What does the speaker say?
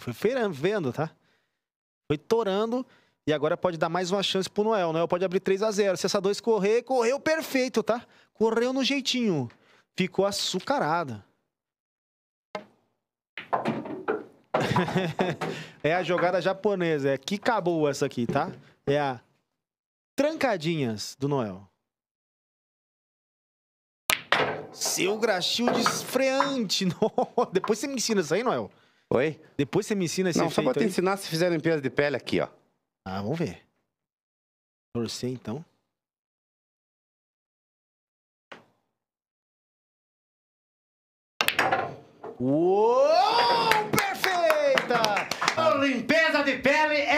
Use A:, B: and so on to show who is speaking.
A: foi feirando, vendo, tá? Foi torando. E agora pode dar mais uma chance pro Noel. Noel pode abrir 3 a 0 Se essa 2 correr, correu perfeito, tá? Correu no jeitinho. Ficou açucarada. é a jogada japonesa. É que acabou essa aqui, tá? É a trancadinhas do Noel. Seu graxil desfreante. Depois você me ensina isso aí, Noel. Oi? Depois você me ensina esse Não, só pra te aí. ensinar se fizer limpeza de pele aqui, ó.
B: Ah, vamos ver. Torcer, então.
C: Uou!
D: Perfeita! A limpeza de pele é